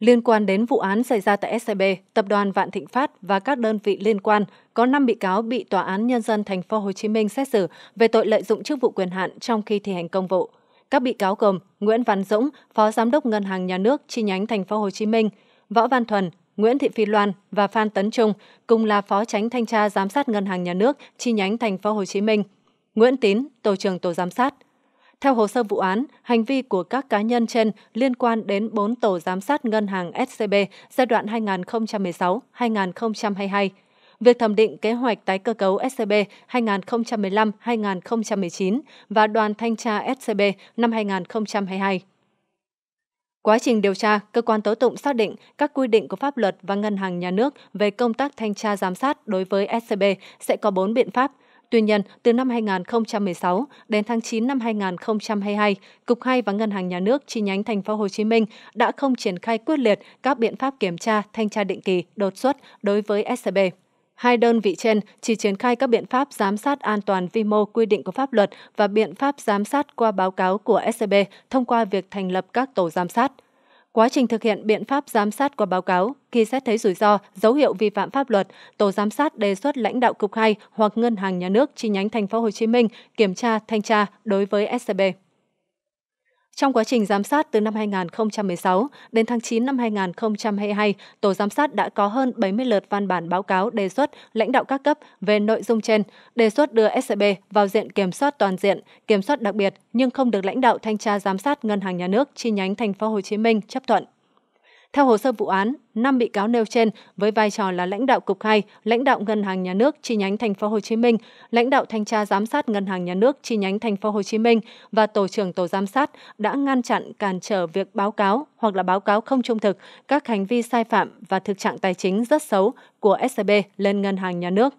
Liên quan đến vụ án xảy ra tại SCB, tập đoàn Vạn Thịnh Phát và các đơn vị liên quan có 5 bị cáo bị tòa án nhân dân thành phố Hồ Chí Minh xét xử về tội lợi dụng chức vụ quyền hạn trong khi thi hành công vụ. Các bị cáo gồm Nguyễn Văn Dũng, Phó Giám đốc Ngân hàng Nhà nước chi nhánh thành phố Hồ Chí Minh, Võ Văn Thuần, Nguyễn Thị Phi Loan và Phan Tấn Trung cùng là Phó Tránh Thanh tra Giám sát Ngân hàng Nhà nước chi nhánh thành phố Hồ Chí Minh, Nguyễn Tín, Tổ trưởng Tổ giám sát, theo hồ sơ vụ án, hành vi của các cá nhân trên liên quan đến 4 tổ giám sát ngân hàng SCB giai đoạn 2016-2022. Việc thẩm định kế hoạch tái cơ cấu SCB 2015-2019 và đoàn thanh tra SCB năm 2022. Quá trình điều tra, cơ quan tố tụng xác định các quy định của pháp luật và ngân hàng nhà nước về công tác thanh tra giám sát đối với SCB sẽ có 4 biện pháp – Tuy nhiên, từ năm 2016 đến tháng 9 năm 2022, Cục 2 và Ngân hàng Nhà nước chi nhánh Thành phố Hồ Chí Minh đã không triển khai quyết liệt các biện pháp kiểm tra, thanh tra định kỳ, đột xuất đối với SCB. Hai đơn vị trên chỉ triển khai các biện pháp giám sát an toàn vi mô quy định của pháp luật và biện pháp giám sát qua báo cáo của SCB thông qua việc thành lập các tổ giám sát. Quá trình thực hiện biện pháp giám sát qua báo cáo, khi xét thấy rủi ro, dấu hiệu vi phạm pháp luật, tổ giám sát đề xuất lãnh đạo cục 2 hoặc ngân hàng nhà nước chi nhánh thành phố Hồ Chí Minh kiểm tra thanh tra đối với SCB. Trong quá trình giám sát từ năm 2016 đến tháng 9 năm 2022, Tổ giám sát đã có hơn 70 lượt văn bản báo cáo đề xuất lãnh đạo các cấp về nội dung trên, đề xuất đưa SCB e vào diện kiểm soát toàn diện, kiểm soát đặc biệt nhưng không được lãnh đạo thanh tra giám sát Ngân hàng Nhà nước chi nhánh Thành phố Hồ Chí Minh chấp thuận. Theo hồ sơ vụ án, 5 bị cáo nêu trên với vai trò là lãnh đạo cục 2, lãnh đạo Ngân hàng Nhà nước chi nhánh thành phố Hồ Chí Minh, lãnh đạo thanh tra giám sát Ngân hàng Nhà nước chi nhánh thành phố Hồ Chí Minh và tổ trưởng tổ giám sát đã ngăn chặn cản trở việc báo cáo hoặc là báo cáo không trung thực các hành vi sai phạm và thực trạng tài chính rất xấu của SCB e lên Ngân hàng Nhà nước.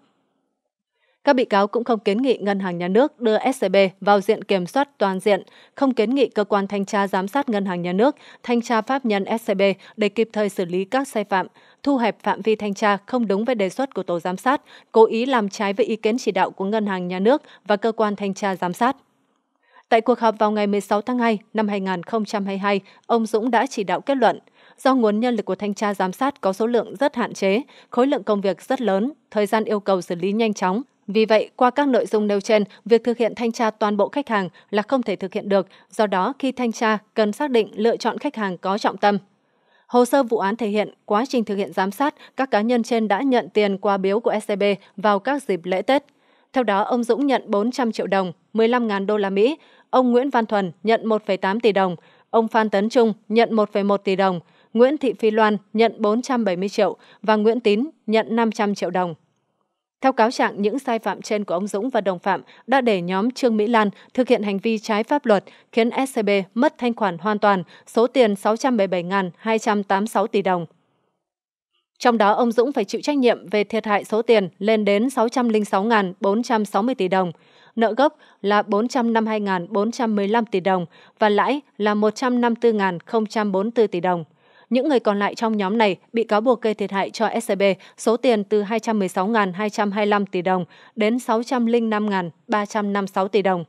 Các bị cáo cũng không kiến nghị Ngân hàng Nhà nước đưa SCB e vào diện kiểm soát toàn diện, không kiến nghị cơ quan thanh tra giám sát Ngân hàng Nhà nước, thanh tra pháp nhân SCB e để kịp thời xử lý các sai phạm, thu hẹp phạm vi thanh tra không đúng với đề xuất của tổ giám sát, cố ý làm trái với ý kiến chỉ đạo của Ngân hàng Nhà nước và cơ quan thanh tra giám sát. Tại cuộc họp vào ngày 16 tháng 2 năm 2022, ông Dũng đã chỉ đạo kết luận do nguồn nhân lực của thanh tra giám sát có số lượng rất hạn chế, khối lượng công việc rất lớn, thời gian yêu cầu xử lý nhanh chóng, vì vậy, qua các nội dung nêu trên, việc thực hiện thanh tra toàn bộ khách hàng là không thể thực hiện được, do đó khi thanh tra cần xác định lựa chọn khách hàng có trọng tâm. Hồ sơ vụ án thể hiện quá trình thực hiện giám sát, các cá nhân trên đã nhận tiền qua biếu của SCB vào các dịp lễ Tết. Theo đó, ông Dũng nhận 400 triệu đồng, 15.000 đô la Mỹ, ông Nguyễn Văn Thuần nhận 1,8 tỷ đồng, ông Phan Tấn Trung nhận 1,1 tỷ đồng, Nguyễn Thị Phi Loan nhận 470 triệu và Nguyễn Tín nhận 500 triệu đồng. Theo cáo trạng, những sai phạm trên của ông Dũng và đồng phạm đã để nhóm Trương Mỹ Lan thực hiện hành vi trái pháp luật, khiến SCB mất thanh khoản hoàn toàn số tiền 677.286 tỷ đồng. Trong đó, ông Dũng phải chịu trách nhiệm về thiệt hại số tiền lên đến 606.460 tỷ đồng, nợ gốc là 452.415 tỷ đồng và lãi là 154.044 tỷ đồng. Những người còn lại trong nhóm này bị cáo buộc gây thiệt hại cho SCB số tiền từ 216.225 tỷ đồng đến 605.356 tỷ đồng.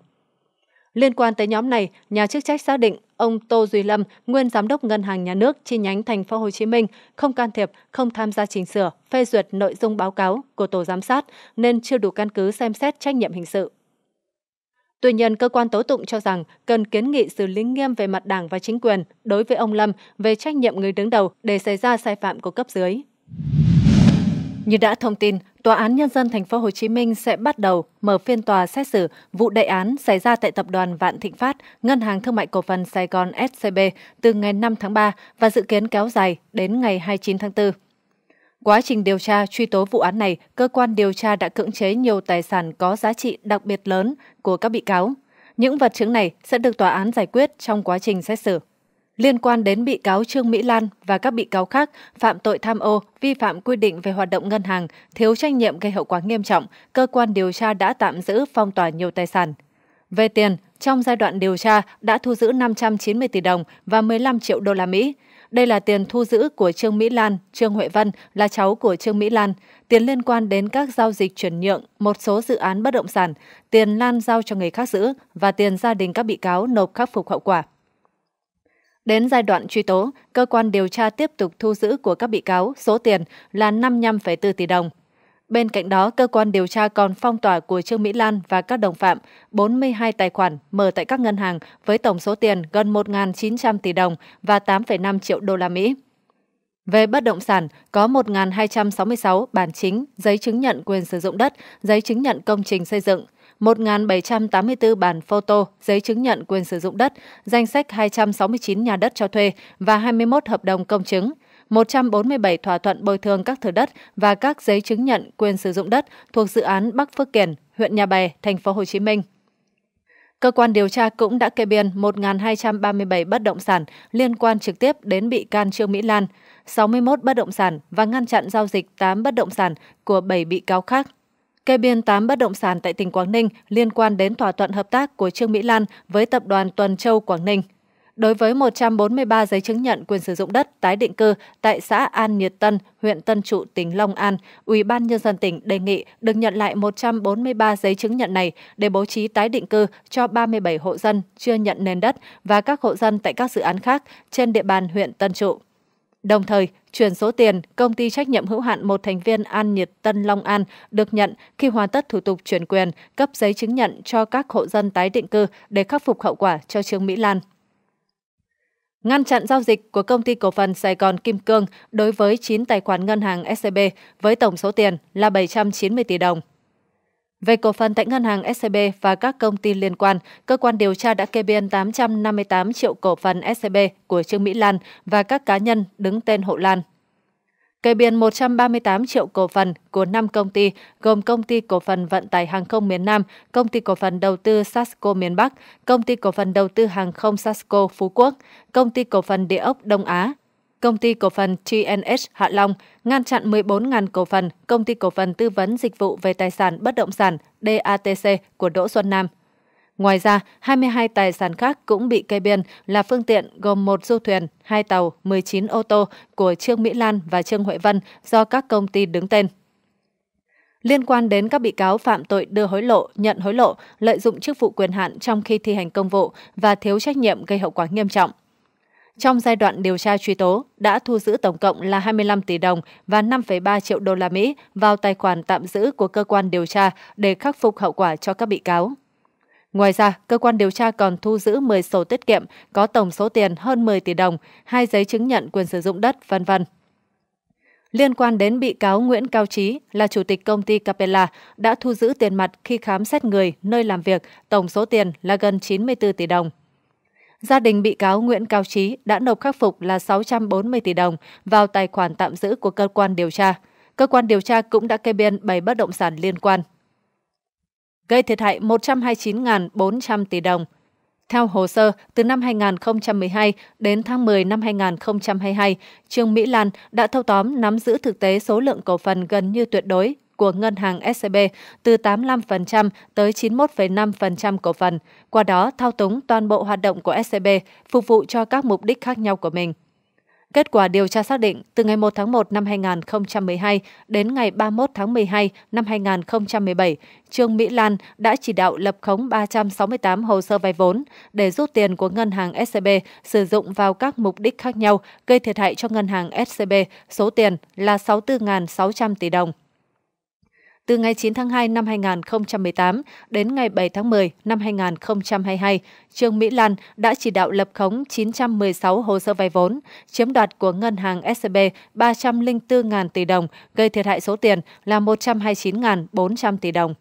Liên quan tới nhóm này, nhà chức trách xác định ông Tô Duy Lâm, nguyên giám đốc Ngân hàng Nhà nước chi nhánh Thành phố Hồ Chí Minh, không can thiệp, không tham gia chỉnh sửa, phê duyệt nội dung báo cáo của tổ giám sát nên chưa đủ căn cứ xem xét trách nhiệm hình sự. Tuy nhiên, cơ quan tố tụng cho rằng cần kiến nghị xử lý nghiêm về mặt đảng và chính quyền đối với ông Lâm về trách nhiệm người đứng đầu để xảy ra sai phạm của cấp dưới. Như đã thông tin, Tòa án Nhân dân Thành phố Hồ Chí Minh sẽ bắt đầu mở phiên tòa xét xử vụ đại án xảy ra tại Tập đoàn Vạn Thịnh Phát, Ngân hàng Thương mại Cổ phần Sài Gòn SCB từ ngày 5 tháng 3 và dự kiến kéo dài đến ngày 29 tháng 4. Quá trình điều tra truy tố vụ án này, cơ quan điều tra đã cưỡng chế nhiều tài sản có giá trị đặc biệt lớn của các bị cáo. Những vật chứng này sẽ được tòa án giải quyết trong quá trình xét xử. Liên quan đến bị cáo Trương Mỹ Lan và các bị cáo khác phạm tội tham ô, vi phạm quy định về hoạt động ngân hàng, thiếu trách nhiệm gây hậu quả nghiêm trọng, cơ quan điều tra đã tạm giữ phong tỏa nhiều tài sản. Về tiền, trong giai đoạn điều tra đã thu giữ 590 tỷ đồng và 15 triệu đô la Mỹ, đây là tiền thu giữ của Trương Mỹ Lan, Trương Huệ Vân là cháu của Trương Mỹ Lan, tiền liên quan đến các giao dịch chuyển nhượng, một số dự án bất động sản, tiền Lan giao cho người khác giữ và tiền gia đình các bị cáo nộp khắc phục hậu quả. Đến giai đoạn truy tố, cơ quan điều tra tiếp tục thu giữ của các bị cáo số tiền là 55,4 tỷ đồng. Bên cạnh đó, cơ quan điều tra còn phong tỏa của Trương Mỹ Lan và các đồng phạm 42 tài khoản mở tại các ngân hàng với tổng số tiền gần 1.900 tỷ đồng và 8,5 triệu đô la Mỹ. Về bất động sản, có 1.266 bản chính, giấy chứng nhận quyền sử dụng đất, giấy chứng nhận công trình xây dựng, 1.784 bản photo, giấy chứng nhận quyền sử dụng đất, danh sách 269 nhà đất cho thuê và 21 hợp đồng công chứng, 147 thỏa thuận bồi thường các thửa đất và các giấy chứng nhận quyền sử dụng đất thuộc dự án Bắc Phước Kiển, huyện Nhà Bè, thành phố Hồ Chí Minh. Cơ quan điều tra cũng đã kê biên 1.237 bất động sản liên quan trực tiếp đến bị can Trương Mỹ Lan, 61 bất động sản và ngăn chặn giao dịch 8 bất động sản của 7 bị cáo khác. Kê biên 8 bất động sản tại tỉnh Quảng Ninh liên quan đến thỏa thuận hợp tác của Trương Mỹ Lan với tập đoàn Tuần Châu Quảng Ninh đối với 143 giấy chứng nhận quyền sử dụng đất tái định cư tại xã An Nhiệt Tân, huyện Tân Trụ, tỉnh Long An, Ủy ban nhân dân tỉnh đề nghị được nhận lại 143 giấy chứng nhận này để bố trí tái định cư cho 37 hộ dân chưa nhận nền đất và các hộ dân tại các dự án khác trên địa bàn huyện Tân Trụ. Đồng thời, chuyển số tiền công ty trách nhiệm hữu hạn một thành viên An Nhiệt Tân Long An được nhận khi hoàn tất thủ tục chuyển quyền cấp giấy chứng nhận cho các hộ dân tái định cư để khắc phục hậu quả cho Trương Mỹ Lan ngăn chặn giao dịch của công ty cổ phần Sài Gòn Kim Cương đối với 9 tài khoản ngân hàng SCB e với tổng số tiền là 790 tỷ đồng. Về cổ phần tại ngân hàng SCB e và các công ty liên quan, cơ quan điều tra đã kê biên 858 triệu cổ phần SCB e của Trương Mỹ Lan và các cá nhân đứng tên hộ Lan kê biên 138 triệu cổ phần của 5 công ty gồm Công ty Cổ phần Vận tải Hàng không miền Nam, Công ty Cổ phần Đầu tư Sasco miền Bắc, Công ty Cổ phần Đầu tư Hàng không Sasco Phú Quốc, Công ty Cổ phần Địa ốc Đông Á, Công ty cổ phần TNH Hạ Long ngăn chặn 14.000 cổ phần Công ty cổ phần tư vấn dịch vụ về tài sản bất động sản DATC của Đỗ Xuân Nam. Ngoài ra, 22 tài sản khác cũng bị kê biên là phương tiện gồm một du thuyền, hai tàu, 19 ô tô của Trương Mỹ Lan và Trương Huệ Vân do các công ty đứng tên. Liên quan đến các bị cáo phạm tội đưa hối lộ, nhận hối lộ, lợi dụng chức vụ quyền hạn trong khi thi hành công vụ và thiếu trách nhiệm gây hậu quả nghiêm trọng. Trong giai đoạn điều tra truy tố, đã thu giữ tổng cộng là 25 tỷ đồng và 5,3 triệu đô la Mỹ vào tài khoản tạm giữ của cơ quan điều tra để khắc phục hậu quả cho các bị cáo. Ngoài ra, cơ quan điều tra còn thu giữ 10 sổ tiết kiệm có tổng số tiền hơn 10 tỷ đồng, hai giấy chứng nhận quyền sử dụng đất, vân vân. Liên quan đến bị cáo Nguyễn Cao Trí là chủ tịch công ty Capella đã thu giữ tiền mặt khi khám xét người nơi làm việc, tổng số tiền là gần 94 tỷ đồng. Gia đình bị cáo Nguyễn Cao Trí đã nộp khắc phục là 640 tỷ đồng vào tài khoản tạm giữ của cơ quan điều tra. Cơ quan điều tra cũng đã kê biên 7 bất động sản liên quan gây thiệt hại 129.400 tỷ đồng. Theo hồ sơ, từ năm 2012 đến tháng 10 năm 2022, Trương Mỹ Lan đã thâu tóm nắm giữ thực tế số lượng cổ phần gần như tuyệt đối của ngân hàng SCB e từ 85% tới 91,5% cổ phần, qua đó thao túng toàn bộ hoạt động của SCB e phục vụ cho các mục đích khác nhau của mình. Kết quả điều tra xác định, từ ngày 1 tháng 1 năm 2012 đến ngày 31 tháng 12 năm 2017, Trương Mỹ Lan đã chỉ đạo lập khống 368 hồ sơ vay vốn để rút tiền của ngân hàng SCB sử dụng vào các mục đích khác nhau, gây thiệt hại cho ngân hàng SCB số tiền là 64.600 tỷ đồng từ ngày 9 tháng 2 năm 2018 đến ngày 7 tháng 10 năm 2022, Trương Mỹ Lan đã chỉ đạo lập khống 916 hồ sơ vay vốn, chiếm đoạt của ngân hàng SCB e 304.000 tỷ đồng, gây thiệt hại số tiền là 129.400 tỷ đồng.